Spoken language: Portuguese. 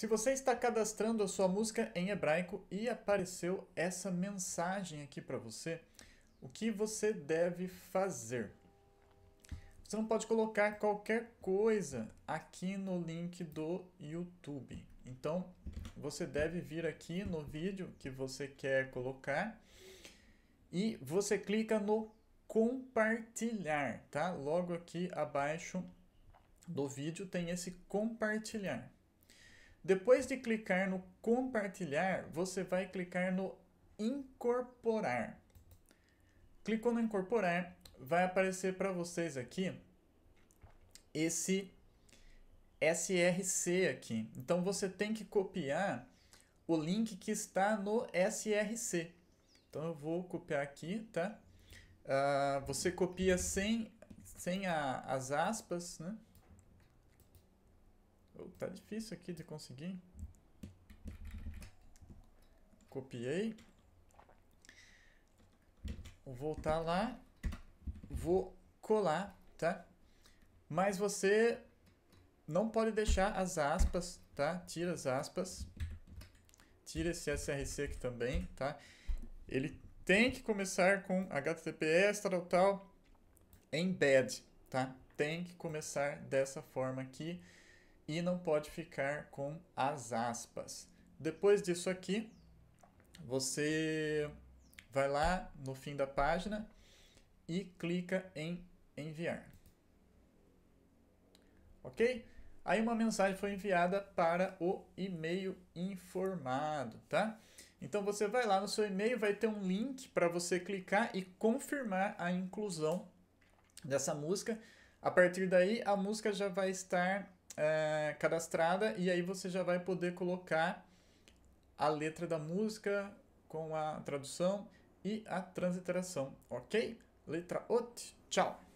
Se você está cadastrando a sua música em hebraico e apareceu essa mensagem aqui para você, o que você deve fazer? Você não pode colocar qualquer coisa aqui no link do YouTube. Então, você deve vir aqui no vídeo que você quer colocar e você clica no compartilhar, tá? Logo aqui abaixo do vídeo tem esse compartilhar. Depois de clicar no compartilhar, você vai clicar no incorporar. Clicou no incorporar, vai aparecer para vocês aqui esse SRC aqui. Então você tem que copiar o link que está no SRC. Então eu vou copiar aqui, tá? Uh, você copia sem, sem a, as aspas, né? Oh, tá difícil aqui de conseguir. Copiei. Vou voltar lá. Vou colar, tá? Mas você não pode deixar as aspas, tá? Tira as aspas. Tira esse SRC aqui também, tá? Ele tem que começar com HTTPS, tal, tal, embed, tá? Tem que começar dessa forma aqui e não pode ficar com as aspas. Depois disso aqui, você vai lá no fim da página e clica em enviar. Ok? Aí uma mensagem foi enviada para o e-mail informado, tá? Então você vai lá no seu e-mail, vai ter um link para você clicar e confirmar a inclusão dessa música. A partir daí, a música já vai estar é, cadastrada e aí você já vai poder colocar a letra da música com a tradução e a transliteração, ok? Letra OT, tchau!